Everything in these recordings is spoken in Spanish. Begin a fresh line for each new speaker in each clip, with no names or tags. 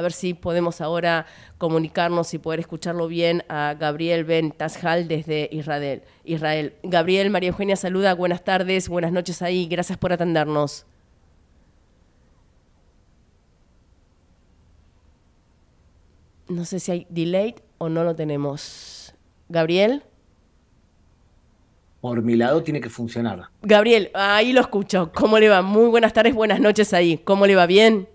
a ver si podemos ahora comunicarnos y poder escucharlo bien a Gabriel Ben Tazjal desde Israel. Israel. Gabriel, María Eugenia saluda, buenas tardes, buenas noches ahí, gracias por atendernos. No sé si hay delay o no lo tenemos. Gabriel.
Por mi lado tiene que funcionar.
Gabriel, ahí lo escucho. ¿Cómo le va? Muy buenas tardes, buenas noches ahí. ¿Cómo le va? ¿Bien?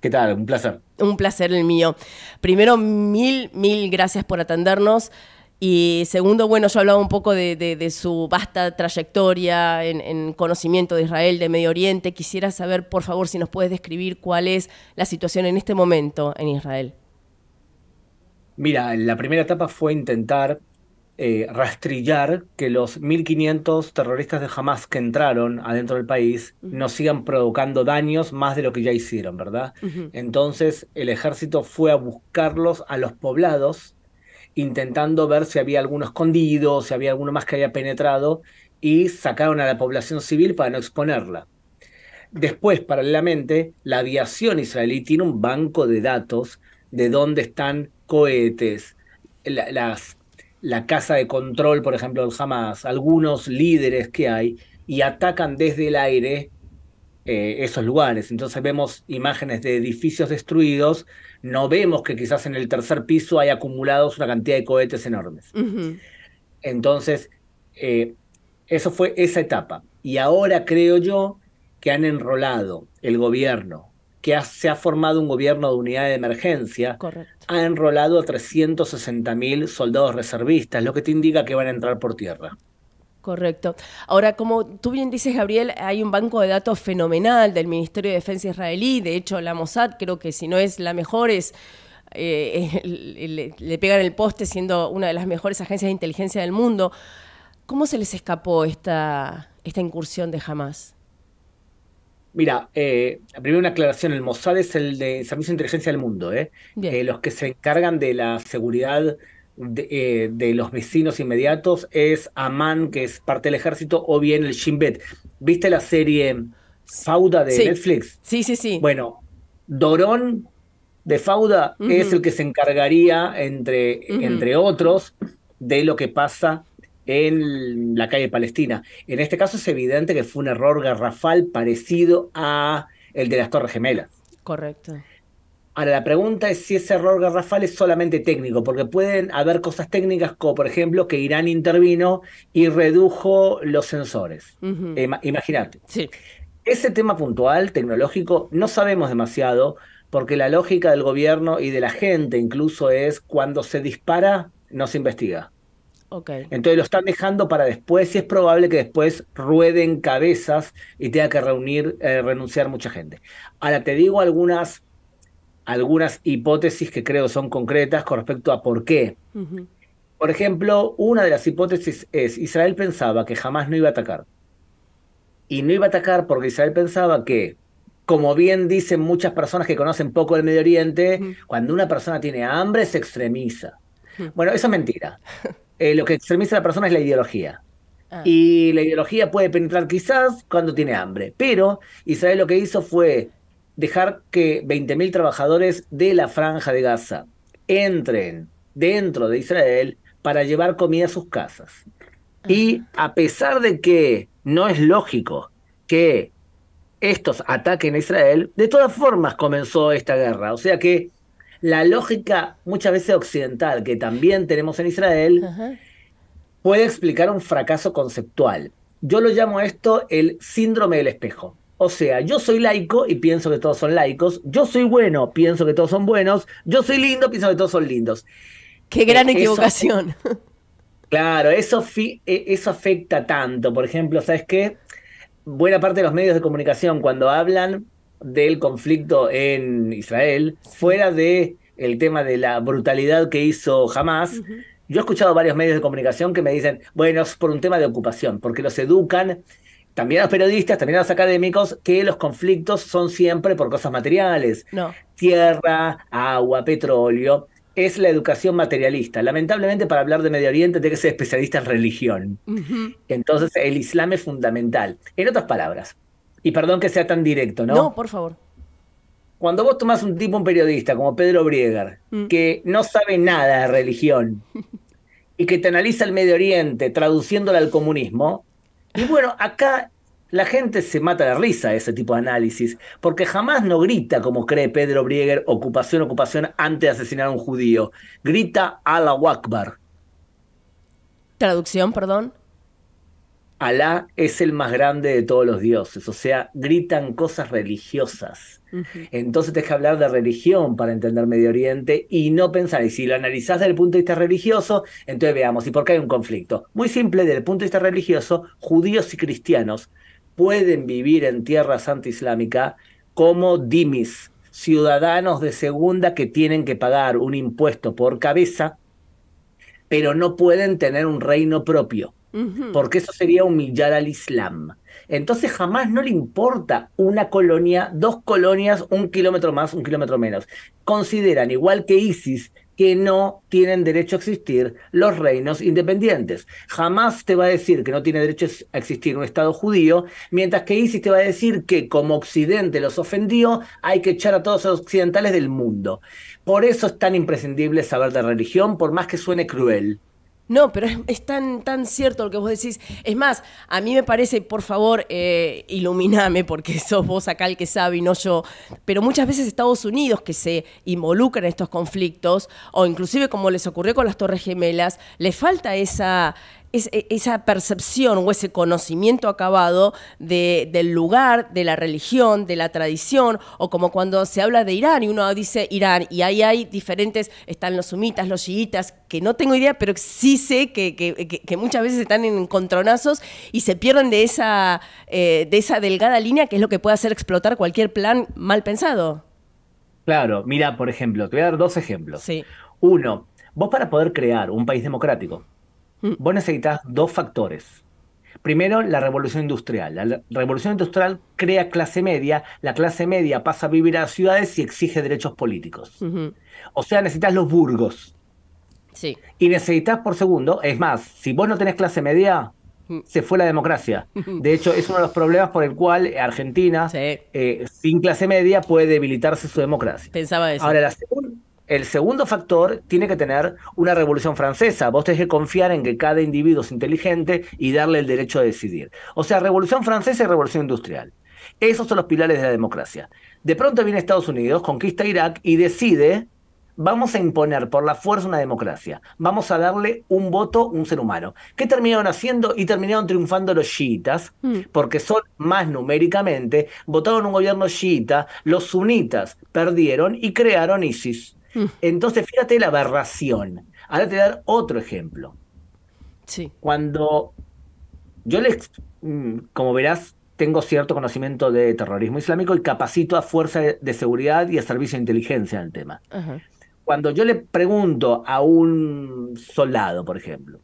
¿Qué tal? Un placer.
Un placer el mío. Primero, mil, mil gracias por atendernos. Y segundo, bueno, yo hablaba un poco de, su vasta trayectoria en, en, conocimiento de Israel, de Medio Oriente. Quisiera saber, por favor, si nos puedes describir cuál es la situación en este momento en Israel.
Mira, la primera etapa fue intentar eh, rastrillar que los 1.500 terroristas de Hamas que entraron adentro del país no sigan provocando daños más de lo que ya hicieron, ¿verdad? Entonces el ejército fue a buscarlos a los poblados, intentando ver si había alguno escondido, si había alguno más que había penetrado, y sacaron a la población civil para no exponerla. Después, paralelamente, la aviación israelí tiene un banco de datos de dónde están cohetes, las la casa de control, por ejemplo, jamás Hamas, algunos líderes que hay, y atacan desde el aire eh, esos lugares. Entonces vemos imágenes de edificios destruidos, no vemos que quizás en el tercer piso hay acumulados una cantidad de cohetes enormes. Entonces, eh, eso fue esa etapa. Y ahora creo yo que han enrolado el gobierno, que se ha formado un gobierno de unidad de emergencia, ha enrolado a 360.000 soldados reservistas, lo que te indica que van a entrar por tierra.
Correcto. Ahora, como tú bien dices, Gabriel, hay un banco de datos fenomenal del Ministerio de Defensa israelí, de hecho la Mossad creo que si no es la mejor es... Eh, le, pegan el poste siendo una de las mejores agencias de inteligencia del mundo. ¿Cómo se les escapó esta, esta incursión de Hamas?
Mira, eh, primero una aclaración, el Mossad es el de Servicio de Inteligencia del Mundo, ¿eh? eh los que se encargan de la seguridad eh, de, los vecinos inmediatos es Amán, que es parte del ejército, o bien el Shin Bet. ¿Viste la serie Fauda de Netflix? Sí, sí, sí. Bueno, Dorón de Fauda es el que se encargaría, entre, entre otros, de lo que pasa en la calle Palestina. En este caso es evidente que fue un error garrafal parecido a el de las Torres Gemelas. Correcto. Ahora, la pregunta es si ese error garrafal es solamente técnico, porque pueden haber cosas técnicas como, por ejemplo, que Irán intervino y redujo los sensores. Imagínate. Sí. Ese tema puntual, tecnológico, no sabemos demasiado, porque la lógica del gobierno y de la gente incluso es cuando se dispara, no se investiga. Entonces lo están dejando para después y es probable que después rueden cabezas y tenga que reunir, eh, renunciar mucha gente. Ahora te digo algunas, algunas hipótesis que creo son concretas con respecto a por qué. Por ejemplo, una de las hipótesis es Israel pensaba que jamás no iba a atacar. Y no iba a atacar porque Israel pensaba que, como bien dicen muchas personas que conocen poco del Medio Oriente, cuando una persona tiene hambre se extremiza. Bueno, eso es mentira. Eh, lo que extremiza a la persona es la ideología. Ah. Y la ideología puede penetrar quizás cuando tiene hambre. Pero Israel lo que hizo fue dejar que 20.000 trabajadores de la franja de Gaza entren dentro de Israel para llevar comida a sus casas. Ah. Y a pesar de que no es lógico que estos ataquen a Israel, de todas formas comenzó esta guerra. O sea que la lógica muchas veces occidental que también tenemos en Israel puede explicar un fracaso conceptual. Yo lo llamo esto el síndrome del espejo. O sea, yo soy laico y pienso que todos son laicos. Yo soy bueno, pienso que todos son buenos. Yo soy lindo, pienso que todos son lindos. Qué gran eh, equivocación. claro, eso, e, eso afecta tanto. Por ejemplo, ¿sabes qué? Buena parte de los medios de comunicación cuando hablan del conflicto en Israel, fuera de el tema de la brutalidad que hizo Hamas, yo he escuchado varios medios de comunicación que me dicen, bueno, es por un tema de ocupación, porque los educan también a los periodistas, también a los académicos, que los conflictos son siempre por cosas materiales. No. Tierra, agua, petróleo. Es la educación materialista. Lamentablemente, para hablar de Medio Oriente, tiene que ser especialista en religión. Entonces, el Islam es fundamental. En otras palabras, y perdón que sea tan directo, ¿no? No, por favor. Cuando vos tomás un tipo, un periodista como Pedro Brieger, mm. que no sabe nada de religión y que te analiza el Medio Oriente traduciéndola al comunismo, y bueno, acá la gente se mata de risa ese tipo de análisis, porque jamás no grita como cree Pedro Brieger, ocupación, ocupación, antes de asesinar a un judío. Grita a la Wakbar.
Traducción, perdón.
Alá es el más grande de todos los dioses, o sea, gritan cosas religiosas. Entonces te que hablar de religión para entender Medio Oriente y no pensar, y si lo analizás desde el punto de vista religioso, entonces veamos, ¿y por qué hay un conflicto? Muy simple, desde el punto de vista religioso, judíos y cristianos pueden vivir en tierra santa islámica como dimis, ciudadanos de segunda que tienen que pagar un impuesto por cabeza, pero no pueden tener un reino propio porque eso sería humillar al Islam. Entonces jamás no le importa una colonia, dos colonias, un kilómetro más, un kilómetro menos. Consideran, igual que ISIS, que no tienen derecho a existir los reinos independientes. Jamás te va a decir que no tiene derecho a existir un Estado judío, mientras que ISIS te va a decir que como Occidente los ofendió, hay que echar a todos los occidentales del mundo. Por eso es tan imprescindible saber de religión, por más que suene cruel. No,
pero es, tan, tan cierto lo que vos decís. Es más, a mí me parece, por favor, eh, iluminame, porque sos vos acá el que sabe y no yo, pero muchas veces Estados Unidos que se involucra en estos conflictos, o inclusive como les ocurrió con las Torres Gemelas, le falta esa, e, esa percepción o ese conocimiento acabado del lugar, de la religión, de la tradición, o como cuando se habla de Irán y uno dice Irán, y ahí hay diferentes, están los sumitas, los chiitas, que no tengo idea, pero sí sé que, muchas veces están en encontronazos y se pierden de esa, eh, de esa delgada línea que es lo que puede hacer explotar cualquier plan mal pensado.
Claro, mira, por ejemplo, te voy a dar dos ejemplos. Sí. Uno, vos para poder crear un país democrático, Mm. vos necesitas dos factores. Primero, la revolución industrial. La revolución industrial crea clase media, la clase media pasa a vivir a ciudades y exige derechos políticos. O sea, necesitas los burgos. Sí. Y necesitas, por segundo, es más, si vos no tenés clase media, mm. se fue la democracia. De hecho, es uno de los problemas por el cual Argentina, eh, sin clase media, puede debilitarse su democracia. Pensaba eso. Ahora, la, segunda... El segundo factor tiene que tener una revolución francesa. Vos tenés que confiar en que cada individuo es inteligente y darle el derecho a decidir. O sea, revolución francesa y revolución industrial. Esos son los pilares de la democracia. De pronto viene Estados Unidos, conquista Irak y decide, vamos a imponer por la fuerza una democracia, vamos a darle un voto a un ser humano. ¿Qué terminaron haciendo? Y terminaron triunfando los chiitas, mm. porque son más numéricamente, votaron un gobierno chiita, los sunitas perdieron y crearon ISIS. Mm. Entonces, fíjate la aberración. Ahora te voy dar otro ejemplo. Sí. Cuando yo le, mm, como verás, tengo cierto conocimiento de terrorismo islámico y capacito a fuerza de seguridad y a servicio de inteligencia en el tema. Cuando yo le pregunto a un soldado, por ejemplo,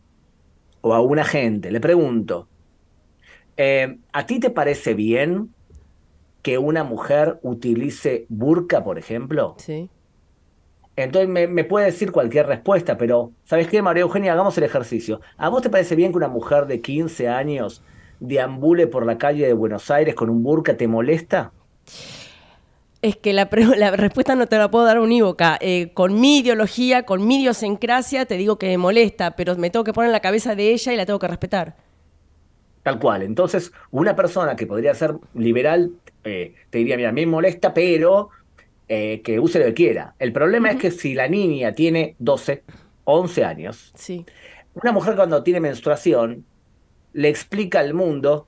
o a un agente, le pregunto, eh, ¿a ti te parece bien que una mujer utilice burka, por ejemplo? Sí. Entonces me, puede decir cualquier respuesta, pero ¿sabes qué, María Eugenia? Hagamos el ejercicio. ¿A vos te parece bien que una mujer de 15 años deambule por la calle de Buenos Aires con un burka? ¿Te molesta?
Es que la, respuesta no te la puedo dar unívoca. Eh, con mi ideología, con mi idiosincrasia, te digo que me molesta, pero me tengo que poner en la cabeza de ella y la tengo que respetar.
Tal cual. Entonces, una persona que podría ser liberal eh, te diría, mira, me molesta, pero eh, que use lo que quiera. El problema es que si la niña tiene 12 11 años, una mujer cuando tiene menstruación le explica al mundo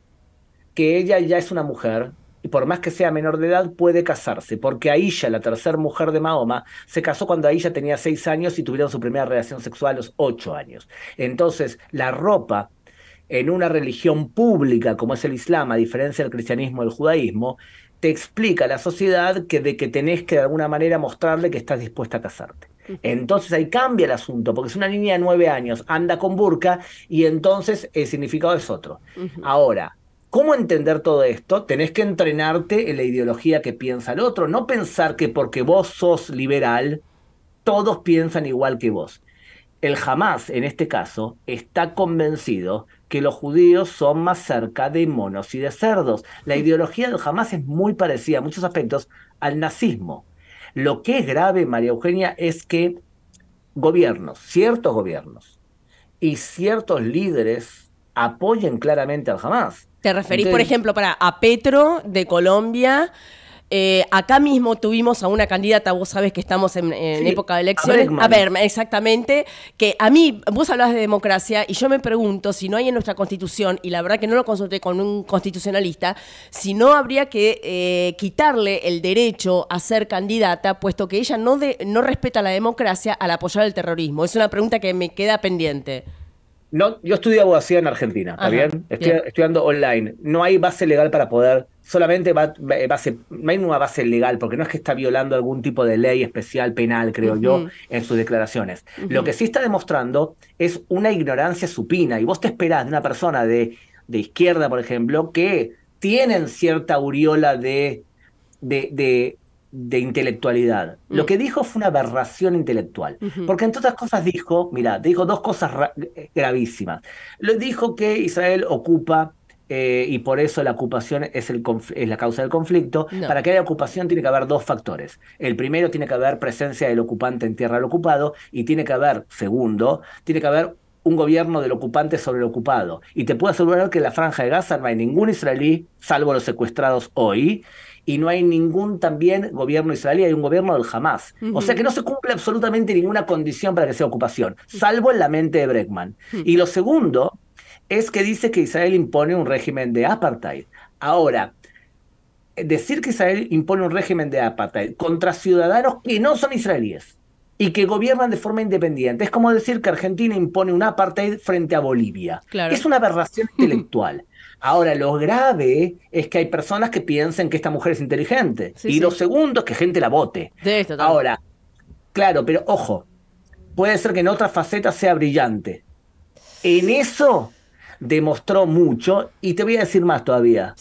que ella ya es una mujer y por más que sea menor de edad puede casarse, porque Aisha, la tercera mujer de Mahoma, se casó cuando Aisha tenía 6 años y tuvieron su primera relación sexual a los 8 años. Entonces, la ropa en una religión pública como es el Islam, a diferencia del cristianismo o el judaísmo, te explica a la sociedad que de que tenés que de alguna manera mostrarle que estás dispuesta a casarte. Entonces ahí cambia el asunto, porque es una niña de nueve años, anda con burka y entonces el significado es otro. Ahora, ¿cómo entender todo esto? Tenés que entrenarte en la ideología que piensa el otro, no pensar que porque vos sos liberal, todos piensan igual que vos. El Hamas, en este caso, está convencido que los judíos son más cerca de monos y de cerdos. La mm. ideología del Hamas es muy parecida en muchos aspectos al nazismo. Lo que es grave, María Eugenia, es que gobiernos, ciertos gobiernos y ciertos líderes apoyen claramente al Hamas. Te
referís, por ejemplo, para a Petro de Colombia, eh, acá mismo tuvimos a una candidata, vos sabés que estamos en, época de elecciones, a ver, exactamente, que a mí, vos hablabas de democracia y yo me pregunto si no hay en nuestra constitución, y la verdad que no lo consulté con un constitucionalista, si no habría que eh, quitarle el derecho a ser candidata, puesto que ella no, respeta la democracia al apoyar el terrorismo. Es una pregunta que me queda pendiente.
No, yo estudio abogacía en Argentina, ¿está bien? Estoy, bien. Estudiando online. No hay base legal para poder solamente va, base, no hay una base legal, porque no es que está violando algún tipo de ley especial penal, creo yo, en sus declaraciones. Lo que sí está demostrando es una ignorancia supina, y vos te esperás de una persona de, de izquierda, por ejemplo, que tienen cierta aureola de, de, de, intelectualidad. Lo mm. que dijo fue una aberración intelectual, porque entre otras cosas dijo, mirá, dijo dos cosas eh, gravísimas. Le dijo que Israel ocupa eh, y por eso la ocupación es, la causa del conflicto. Para que haya ocupación tiene que haber dos factores. El primero tiene que haber presencia del ocupante en tierra del ocupado y tiene que haber, segundo, tiene que haber un gobierno del ocupante sobre el ocupado. Y te puedo asegurar que en la franja de Gaza no hay ningún israelí, salvo los secuestrados hoy, y no hay ningún también gobierno israelí, hay un gobierno del Hamas. O sea que no se cumple absolutamente ninguna condición para que sea ocupación, salvo en la mente de Breckman. Y lo segundo es que dice que Israel impone un régimen de apartheid. Ahora, decir que Israel impone un régimen de apartheid contra ciudadanos que no son israelíes y que gobiernan de forma independiente es como decir que Argentina impone un apartheid frente a Bolivia. Es una aberración intelectual. Ahora, lo grave es que hay personas que piensen que esta mujer es inteligente. y lo segundo es que gente la vote.
De Ahora,
claro, pero ojo, puede ser que en otra faceta sea brillante. En eso demostró mucho y te voy a decir más todavía.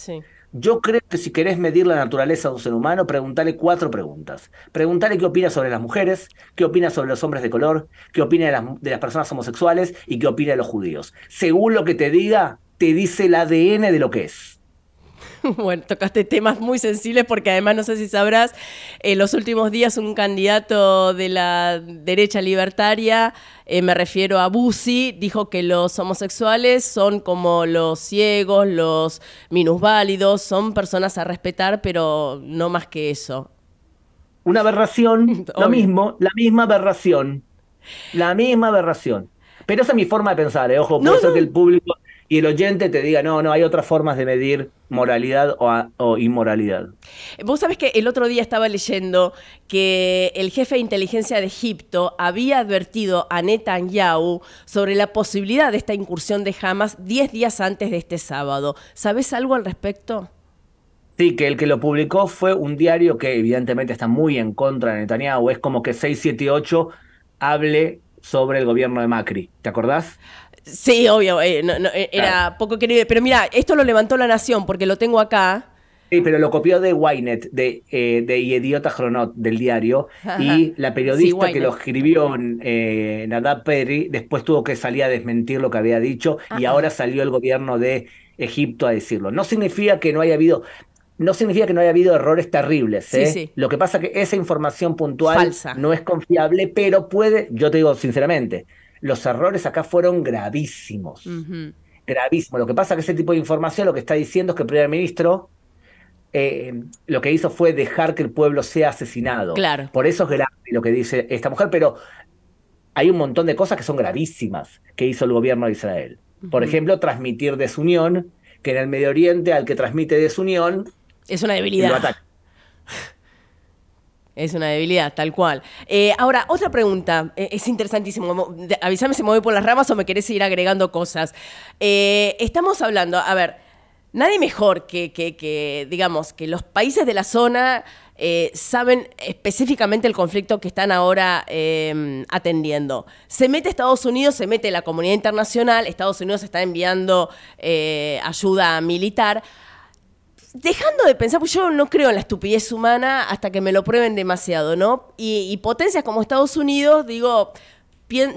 Yo creo que si querés medir la naturaleza de un ser humano, pregúntale cuatro preguntas. Pregúntale qué opina sobre las mujeres, qué opina sobre los hombres de color, qué opina de las, de las personas homosexuales y qué opina de los judíos. Según lo que te diga, te dice el ADN de lo que es.
bueno, tocaste temas muy sensibles porque además no sé si sabrás, en los últimos días un candidato de la derecha libertaria, eh, me refiero a Bussi, dijo que los homosexuales son como los ciegos, los minusválidos, son personas a respetar, pero
no más que eso. Una aberración, lo mismo, la misma aberración, la misma aberración. Pero esa es mi forma de pensar, eh, ojo, por eso que el público y el oyente te diga, no, no, hay otras formas de medir moralidad o, inmoralidad.
Vos sabés que el otro día estaba leyendo que el jefe de inteligencia de Egipto había advertido a Netanyahu sobre la posibilidad de esta incursión de Hamas 10 días antes de este sábado. ¿Sabés algo al respecto?
Sí, que el que lo publicó fue un diario que evidentemente está muy en contra de Netanyahu. Es como que 678 hable sobre el gobierno de Macri. ¿Te acordás? Sí, obvio, eh, eh, era
poco querido. Pero mira, esto lo levantó La Nación porque lo tengo acá.
Sí, pero lo copió de Wynet, de, eh, de Idiota Chronot del diario. Y la periodista que lo escribió, eh, Nadab Perry, después tuvo que salir a desmentir lo que había dicho y ahora salió el gobierno de Egipto a decirlo. No significa que no haya habido no significa que no haya habido errores terribles. Sí, Lo que pasa es que esa información puntual no es confiable, pero puede, yo te digo sinceramente, los errores acá fueron gravísimos. Gravísimos. Lo que pasa es que ese tipo de información lo que está diciendo es que el primer ministro eh, lo que hizo fue dejar que el pueblo sea asesinado. Claro. Por eso es grave lo que dice esta mujer, pero hay un montón de cosas que son gravísimas que hizo el gobierno de Israel. Por ejemplo, transmitir desunión, que en el Medio Oriente al que transmite desunión...
Es una debilidad. Es una debilidad, tal cual. Eh, ahora, otra pregunta, eh, es interesantísimo. avísame si me voy por las ramas o me querés seguir agregando cosas. Eh, estamos hablando, a ver, nadie mejor que, que, digamos, que los países de la zona saben específicamente el conflicto que están ahora em, atendiendo. Se mete Estados Unidos, se mete la comunidad internacional, Estados Unidos está enviando ayuda militar dejando de pensar, pues yo no creo en la estupidez humana hasta que me lo prueben demasiado, ¿no? Y, potencias como Estados Unidos, digo,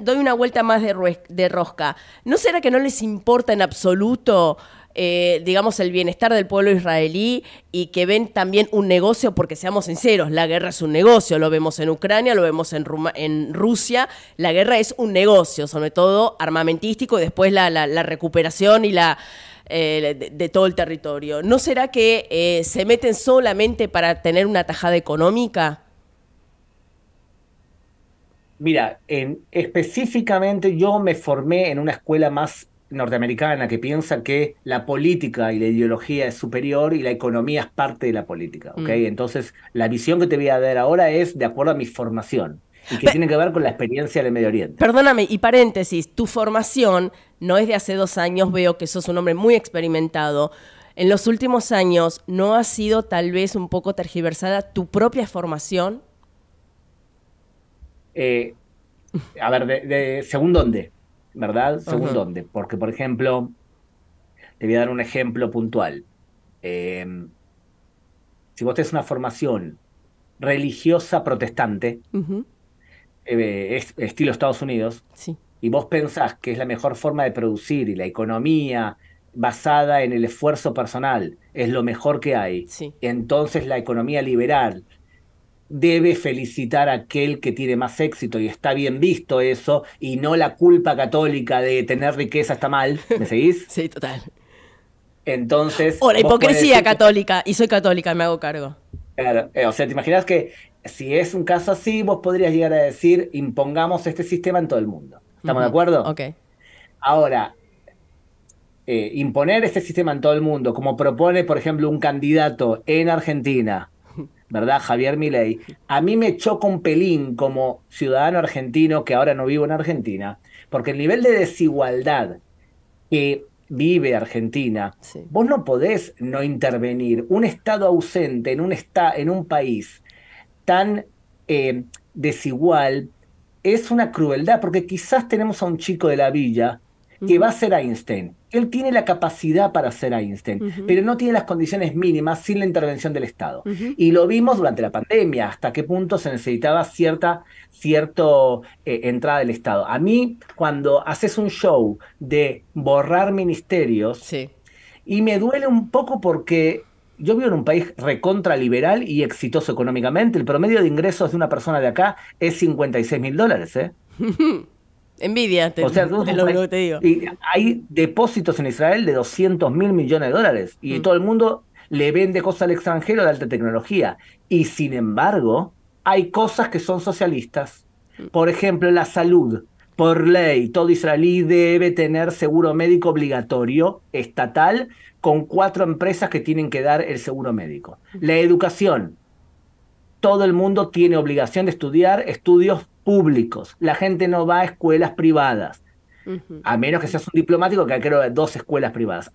doy una vuelta más de, rosca. ¿No será que no les importa en absoluto eh, digamos, el bienestar del pueblo israelí y que ven también un negocio, porque seamos sinceros, la guerra es un negocio, lo vemos en Ucrania, lo vemos en, Rusia, la guerra es un negocio, sobre todo armamentístico, y después la, recuperación y la... Eh, de, todo el territorio. ¿No será que eh, se meten solamente para tener una tajada económica?
Mira, específicamente yo me formé en una escuela más norteamericana que piensa que la política y la ideología es superior y la economía es parte de la política. ¿okay? Mm. Entonces, la visión que te voy a dar ahora es de acuerdo a mi formación y que tiene que ver con la experiencia del Medio Oriente. Perdóname, y paréntesis, tu formación
no es de hace dos años, veo que sos un hombre muy experimentado. En los últimos años, ¿no ha sido tal vez un poco tergiversada tu propia formación?
Eh, a ver, según dónde. ¿verdad? Según dónde. Porque, por ejemplo, te voy a dar un ejemplo puntual. Em, si vos tenés una formación religiosa protestante, eh, estilo Estados Unidos, sí. y vos pensás que es la mejor forma de producir y la economía basada en el esfuerzo personal es lo mejor que hay, entonces la economía liberal, debe felicitar a aquel que tiene más éxito y está bien visto eso y no la culpa católica de tener riqueza está mal, ¿me seguís? Sí, total. Entonces... O hipocresía
católica, y soy católica, me hago cargo.
Claro, eh, o sea, te imaginas que si es un caso así, vos podrías llegar a decir, impongamos este sistema en todo el mundo. ¿Estamos de acuerdo? Ok. Ahora, eh, imponer este sistema en todo el mundo, como propone, por ejemplo, un candidato en Argentina, ¿verdad? Javier Milei, a mí me choca un pelín como ciudadano argentino que ahora no vivo en Argentina, porque el nivel de desigualdad que vive Argentina, vos no podés no intervenir. Un Estado ausente en un, en un país tan eh, desigual es una crueldad, porque quizás tenemos a un chico de la villa que va a ser Einstein. Él tiene la capacidad para ser Einstein, pero no tiene las condiciones mínimas sin la intervención del Estado. Y lo vimos durante la pandemia, hasta qué punto se necesitaba cierta cierto, eh, entrada del Estado. A mí, cuando haces un show de borrar ministerios, y me duele un poco porque yo vivo en un país recontra liberal y exitoso económicamente. El promedio de ingresos de una persona de acá es 56 mil dólares. ¿eh? Envidia, te, o sea, lo, digo. hay depósitos en Israel de 200 mil millones de dólares y mm. todo el mundo le vende cosas al extranjero de alta tecnología. Y sin embargo, hay cosas que son socialistas. Mm. Por ejemplo, la salud. Por ley, todo israelí debe tener seguro médico obligatorio estatal con cuatro empresas que tienen que dar el seguro médico. Mm. La educación. Todo el mundo tiene obligación de estudiar estudios públicos. La gente no va a escuelas privadas. A menos que seas un diplomático que creo dos escuelas privadas.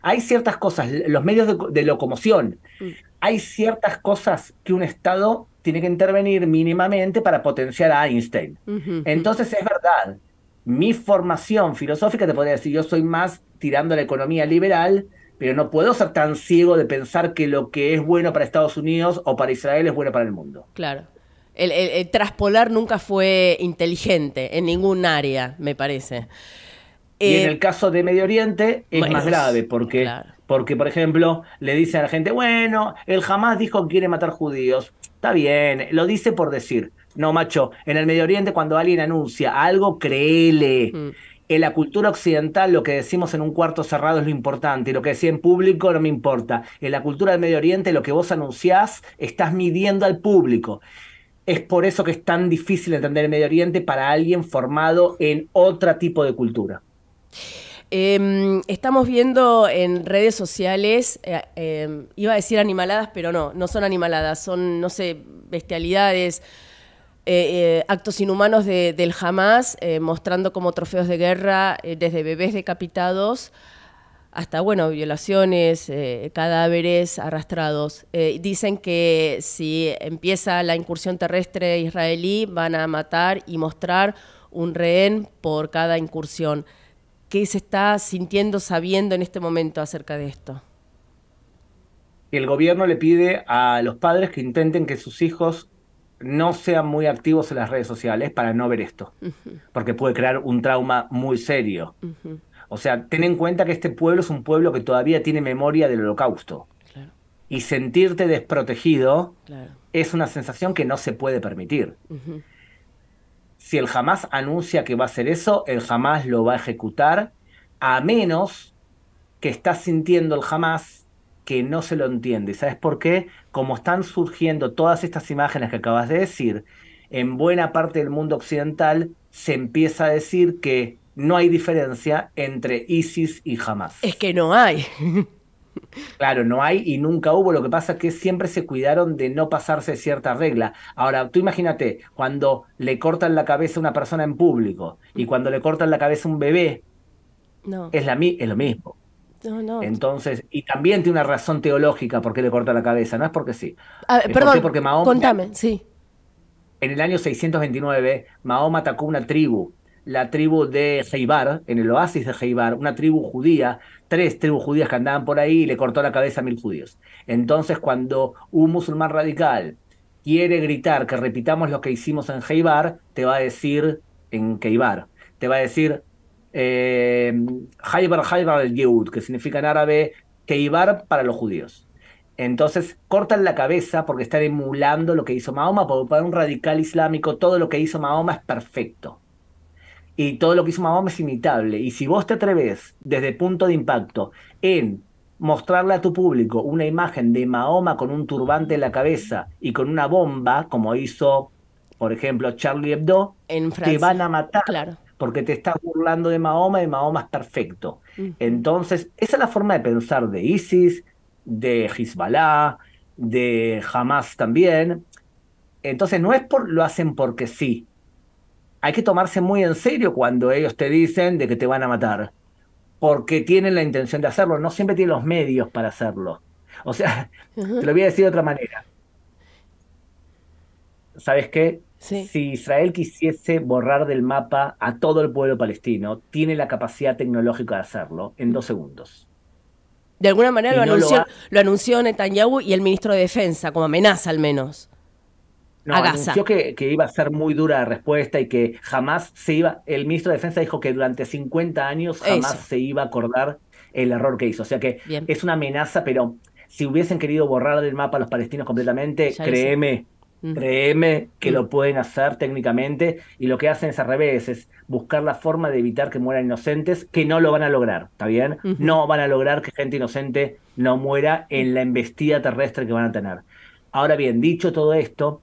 Hay ciertas cosas, los medios de, locomoción, mm. hay ciertas cosas que un Estado tiene que intervenir mínimamente para potenciar a Einstein. Entonces es verdad, mi formación filosófica te podría decir, yo soy más tirando a la economía liberal, pero no puedo ser tan ciego de pensar que lo que es bueno para Estados Unidos o para Israel es bueno para el mundo.
Claro el, traspolar nunca fue inteligente en ningún área, me parece.
Y en eh, el caso de Medio Oriente es más grave, porque, porque, por ejemplo, le dicen a la gente, bueno, él jamás dijo que quiere matar judíos. Está bien, lo dice por decir. No, macho, en el Medio Oriente cuando alguien anuncia algo, créele. Mm. En la cultura occidental lo que decimos en un cuarto cerrado es lo importante y lo que decía en público no me importa. En la cultura del Medio Oriente lo que vos anunciás estás midiendo al público. Es por eso que es tan difícil entender el Medio Oriente para alguien formado en otro tipo de cultura.
Em, estamos viendo en redes sociales, eh, em, iba a decir animaladas, pero no, no son animaladas, son, no sé, bestialidades, eh, eh, actos inhumanos del Hamas, mostrando como trofeos de guerra desde bebés decapitados hasta, bueno, violaciones, eh, cadáveres arrastrados. Eh, dicen que si empieza la incursión terrestre israelí van a matar y mostrar un rehén por cada incursión. ¿Qué se está sintiendo, sabiendo en este momento acerca de esto?
el gobierno le pide a los padres que intenten que sus hijos no sean muy activos en las redes sociales para no ver esto, porque puede crear un trauma muy serio. O sea, ten en cuenta que este pueblo es un pueblo que todavía tiene memoria del holocausto. Y sentirte desprotegido es una sensación que no se puede permitir. Si el jamás anuncia que va a hacer eso, el jamás lo va a ejecutar, a menos que estás sintiendo el jamás que no se lo entiende. ¿Sabes por qué? Como están surgiendo todas estas imágenes que acabas de decir, en buena parte del mundo occidental se empieza a decir que no hay diferencia entre ISIS y Hamas. Es que no hay. Claro, no hay y nunca hubo. Lo que pasa es que siempre se cuidaron de no pasarse cierta regla. Ahora, tú imagínate, cuando le cortan la cabeza a una persona en público y cuando le cortan la cabeza a un bebé, no. es, la, lo mismo. No, no. Entonces, y también tiene una razón teológica por qué le corta la cabeza, no es porque sí. perdón, contame, sí. En el año 629, Mahoma atacó una tribu la tribu de Heibar, en el oasis de Heibar, una tribu judía, tres tribus judías que andaban por ahí y le cortó la cabeza a mil judíos. Entonces, cuando un musulmán radical quiere gritar que repitamos lo que hicimos en Heibar, te va a decir en Heibar, te va a decir eh, Heibar el Yehud, que significa en árabe Keibar para los judíos. Entonces cortan la cabeza porque están emulando lo que hizo Mahoma, porque para un radical islámico todo lo que hizo Mahoma es perfecto y todo lo que hizo Mahoma es imitable. Y si vos te atreves desde punto de impacto en mostrarle a tu público una imagen de Mahoma con un turbante en la cabeza y con una bomba, como hizo, por ejemplo, Charlie Hebdo, te van a matar. Porque te estás burlando de Mahoma y Mahoma es perfecto. Mm. Entonces, esa es la forma de pensar de ISIS, de Hezbollah, de Hamas también. Entonces, no es por lo hacen porque sí, hay que tomarse muy en serio cuando ellos te dicen de que te van a matar, porque tienen la intención de hacerlo, no siempre tienen los medios para hacerlo. O sea, te lo voy a decir de otra manera. ¿Sabes qué? Si Israel quisiese borrar del mapa a todo el pueblo palestino, tiene la capacidad tecnológica de hacerlo en dos segundos.
De alguna manera lo, anunció, lo anunció Netanyahu y el ministro de Defensa, como amenaza al menos
no, Anunció que, iba a ser muy dura la respuesta y que jamás se iba. El ministro de Defensa dijo que durante 50 años e jamás se iba a acordar el error que hizo. O sea que es una amenaza, pero si hubiesen querido borrar del mapa a los palestinos completamente, créeme. Mm. Créeme que mm. lo pueden hacer técnicamente y lo que hacen es al revés, es buscar la forma de evitar que mueran inocentes, que no lo van a lograr, ¿está bien? No van a lograr que gente inocente no muera en la embestida terrestre que van a tener. Ahora bien, dicho todo esto,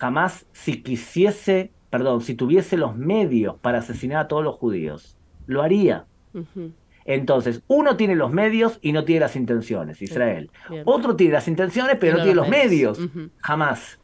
jamás si quisiese, perdón, si tuviese los medios para asesinar a todos los judíos, lo haría. Entonces, uno tiene los medios y no tiene las intenciones, Israel. Otro tiene las intenciones, pero, no tiene los medios, jamás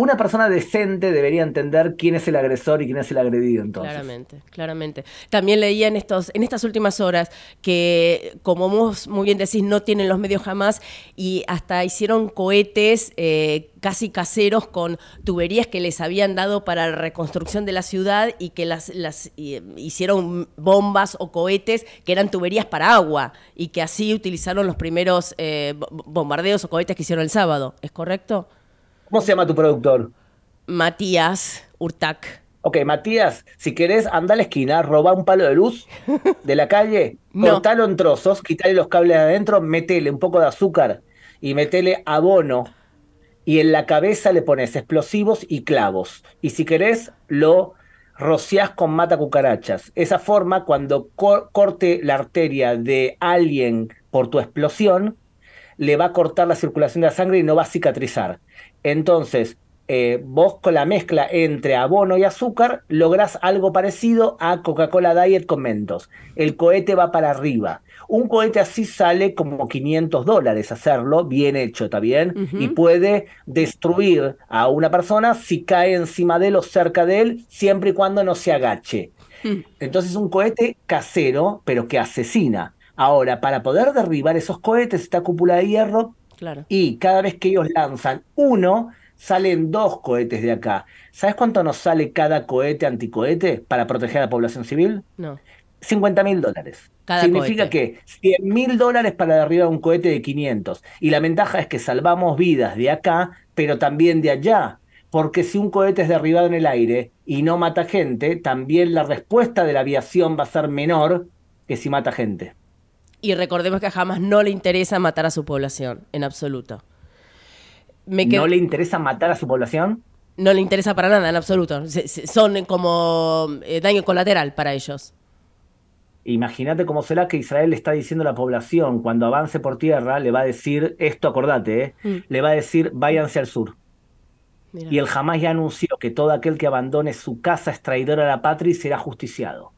una persona decente debería entender quién es el agresor y quién es el agredido entonces.
Claramente, claramente. También leía en estos, en estas últimas horas que, como muy bien decís, no tienen los medios jamás, y hasta hicieron cohetes eh, casi caseros con tuberías que les habían dado para la reconstrucción de la ciudad y que las, las eh, hicieron bombas o cohetes que eran tuberías para agua y que así utilizaron los primeros eh,
bombardeos o cohetes que hicieron el sábado. ¿Es correcto? ¿Cómo se llama tu productor? Matías Urtac. Ok, Matías, si querés, anda a la esquina, roba un palo de luz de la calle, cortalo en trozos, quitale los cables de adentro, metele un poco de azúcar y metele abono. Y en la cabeza le pones explosivos y clavos. Y si querés, lo rociás con mata cucarachas. Esa forma, cuando corte la arteria de alguien por tu explosión, le va a cortar la circulación de la sangre y no va a cicatrizar. Entonces, eh, vos con la mezcla entre abono y azúcar lográs algo parecido a Coca-Cola Diet con Mentos. El cohete va para arriba. Un cohete así sale como 500 dólares hacerlo, bien hecho, ¿está bien? Y puede destruir a una persona si cae encima de él o cerca de él, siempre y cuando no se agache. Mm. Entonces, un cohete casero, pero que asesina. Ahora, para poder derribar esos cohetes, esta cúpula de hierro, y cada vez que ellos lanzan uno, salen dos cohetes de acá. ¿Sabes cuánto nos sale cada cohete anticohete para proteger a la población civil? No. 50 mil dólares. Significa que 100 mil dólares para derribar un cohete de 500. Y la ventaja es que salvamos vidas de acá, pero también de allá. Porque si un cohete es derribado en el aire y no mata gente, también la respuesta de la aviación va a ser menor que si mata gente
y recordemos que jamás no le interesa matar a su población, en absoluto.
¿No le interesa matar a su población?
No le interesa para nada, en absoluto. son como eh, daño colateral para ellos.
Imagínate cómo será que Israel le está diciendo a la población cuando avance por tierra, le va a decir, esto acordate, eh, mm. le va a decir, váyanse al sur. Y el Hamas ya anunció que todo aquel que abandone su casa es traidor a la patria y será justiciado.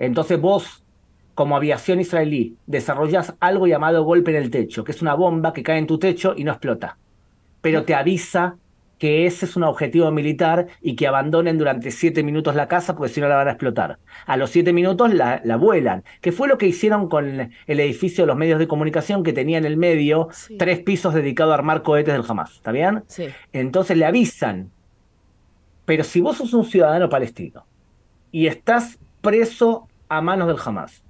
Entonces vos, como aviación israelí, desarrollas algo llamado golpe en el techo, que es una bomba que cae en tu techo y no explota. Pero te avisa que ese es un objetivo militar y que abandonen durante siete minutos la casa porque si no la van a explotar. A los siete minutos la, vuelan, que fue lo que hicieron con el edificio de los medios de comunicación que tenía en el medio tres pisos dedicados a armar cohetes del Hamas, ¿está bien? Entonces le avisan. Pero si vos sos un ciudadano palestino y estás preso a manos del Hamas,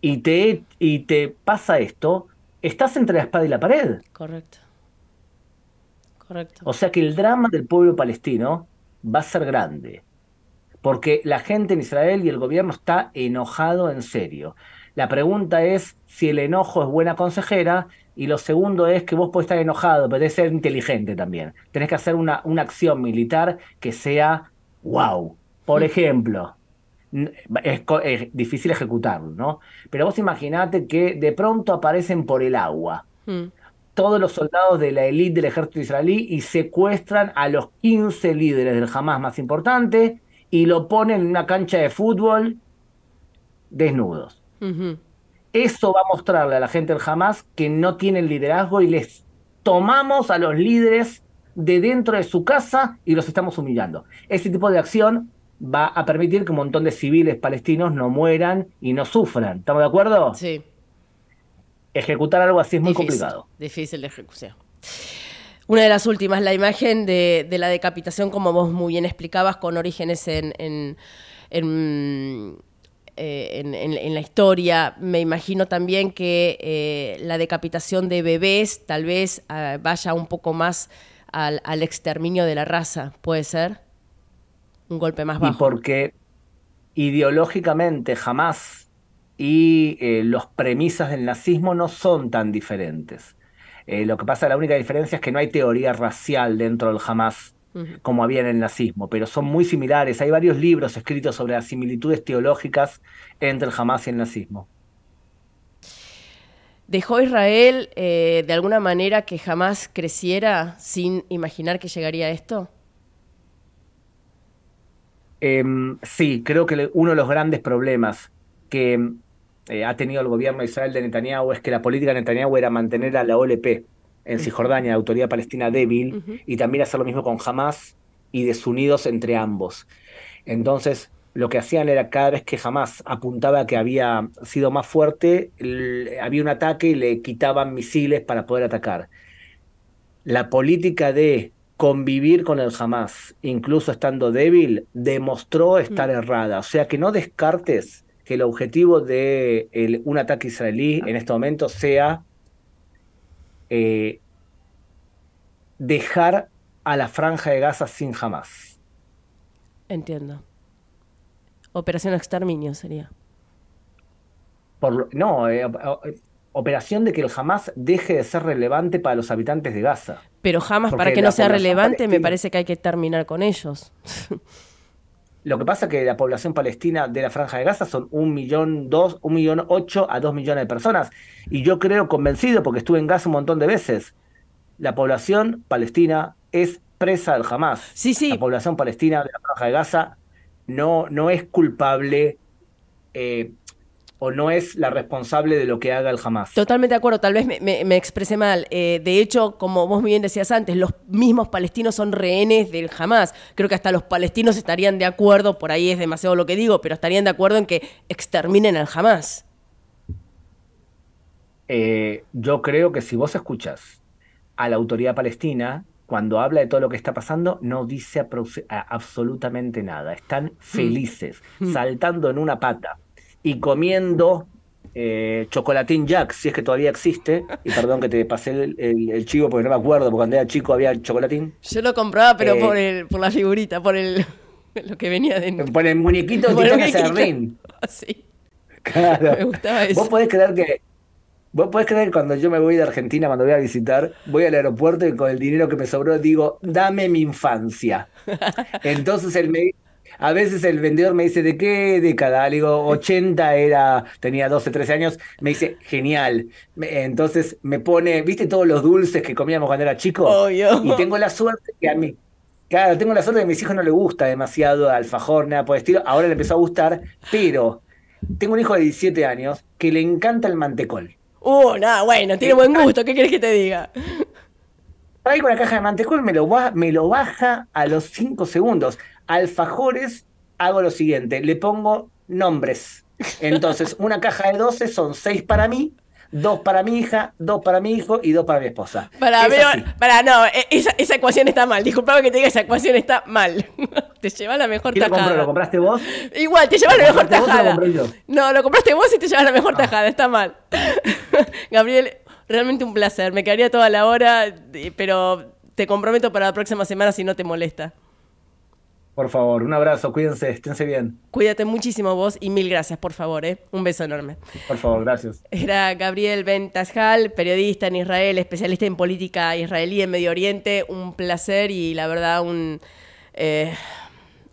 y te, y te pasa esto, estás entre la espada y la pared. Correcto. Correcto. O sea que el drama del pueblo palestino va a ser grande, porque la gente en Israel y el gobierno está enojado en serio. La pregunta es si el enojo es buena consejera y lo segundo es que vos podés estar enojado, pero que ser inteligente también. Tenés que hacer una, una acción militar que sea wow. Por mm. ejemplo, es, difícil ejecutarlo, ¿no? Pero vos imaginate que de pronto aparecen por el agua. Mm. Todos los soldados de la élite del ejército israelí y secuestran a los 15 líderes del Hamas más importante y lo ponen en una cancha de fútbol desnudos. Eso va a mostrarle a la gente del Hamas que no tienen liderazgo y les tomamos a los líderes de dentro de su casa y los estamos humillando. Ese tipo de acción va a permitir que un montón de civiles palestinos no mueran y no sufran. ¿Estamos de acuerdo? Sí. Ejecutar algo así es muy complicado.
Difícil de ejecución. Una de las últimas, la imagen de, la decapitación, como vos muy bien explicabas, con orígenes en, en, en eh, la historia. Me imagino también que eh, la decapitación de bebés tal vez ah, vaya un poco más al, al, exterminio de la raza, ¿puede ser?
Un golpe más bajo. Y porque ideológicamente jamás y las eh, los premisas del nazismo no son tan diferentes. Eh, lo que pasa, la única diferencia es que no hay teoría racial dentro del jamás como había en el nazismo, pero son muy similares. Hay varios libros escritos sobre las similitudes teológicas entre el jamás y el nazismo.
¿Dejó Israel eh, de alguna manera que jamás creciera sin imaginar que llegaría a esto?
Em, sí, creo que uno de los grandes problemas que em, eh, ha tenido el gobierno de Israel de Netanyahu es que la política de Netanyahu era mantener a la OLP en Cisjordania, la Autoridad Palestina débil, y también hacer lo mismo con Hamas y desunidos entre ambos. Entonces, lo que hacían era cada vez que Hamas apuntaba que había sido más fuerte, había un ataque y le quitaban misiles para poder atacar. La política de convivir con el Hamas, incluso estando débil, demostró estar mm. errada. O sea que no descartes que el objetivo de un ataque israelí ah. en este momento sea eh, dejar a la franja de Gaza sin Hamas.
Entiendo. Operación exterminio sería.
Por, no, eh, operación de que el Hamas deje de ser relevante para los habitantes de Gaza.
Pero jamás, para que no sea relevante, me parece que hay que terminar con ellos.
Lo que pasa es que la población palestina de la Franja de Gaza son un millón dos, un millón ocho a dos millones de personas. Y yo creo convencido, porque estuve en Gaza un montón de veces, la población palestina es presa del Hamas. Sí, sí. La población palestina de la Franja de Gaza no, no es culpable eh, o no es la responsable de lo que haga el Hamas.
Totalmente de acuerdo, tal vez me, exprese mal. Eh, de hecho, como vos bien decías antes, los mismos palestinos son rehenes del Hamas. Creo que hasta los palestinos estarían de acuerdo, por ahí es demasiado lo que digo, pero estarían de acuerdo en que exterminen
al Hamas. Eh, yo creo que si vos escuchas a la autoridad palestina, cuando habla de todo lo que está pasando, no dice absolutamente nada. Están mm. felices, mm. saltando en una pata y comiendo eh, chocolatín Jack, si es que todavía existe. Y perdón que te pasé el, el, chivo porque no me acuerdo, porque cuando era chico había el chocolatín.
Yo lo compraba, pero eh, por, el, por la figurita, por el, lo que venía de
Por el muñequito que de Serrín.
Ah, sí.
Me gustaba eso. Vos podés creer que. Vos podés creer cuando yo me voy de Argentina, cuando voy a visitar, voy al aeropuerto y con el dinero que me sobró digo, dame mi infancia. Entonces él me dice a veces el vendedor me dice, ¿de qué década? Le digo, 80 era, tenía 12, 13 años. Me dice, genial. Entonces me pone, ¿viste todos los dulces que comíamos cuando era chico? Y tengo la suerte que a mí, claro, tengo la suerte que a mis hijos no le gusta demasiado alfajor, nada por el estilo. Ahora le empezó a gustar, pero tengo un hijo de 17 años que le encanta el mantecol. Uh, nada, bueno, tiene buen gusto, ¿qué quieres que te diga? Traigo una caja de mantecol, me lo, me lo baja a los 5 segundos alfajores, hago lo siguiente, le pongo nombres. Entonces, una caja de 12 son 6 para mí, dos para mi hija, dos para mi hijo y dos para mi esposa. Para,
para no, e, esa, ecuación está mal. Disculpame que te diga, esa ecuación está mal. te lleva la mejor tajada. Lo, compraste vos? Igual, te lleva la mejor tajada. No, lo compraste vos y te lleva la mejor ah. tajada, está mal. Gabriel, realmente un placer. Me quedaría toda la hora, pero te comprometo para la próxima semana si no te molesta.
Por favor, un abrazo, cuídense, esténse bien.
Cuídate muchísimo vos y mil gracias, por favor, ¿eh? Un beso enorme.
Por favor, gracias.
Era Gabriel ventasjal periodista en Israel, especialista en política israelí en Medio Oriente. Un placer y la verdad, un, eh,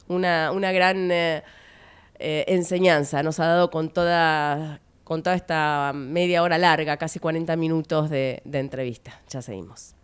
una, una, gran eh, eh, enseñanza. Nos ha dado con toda, con toda esta media hora larga, casi 40 minutos de entrevista. Ya seguimos.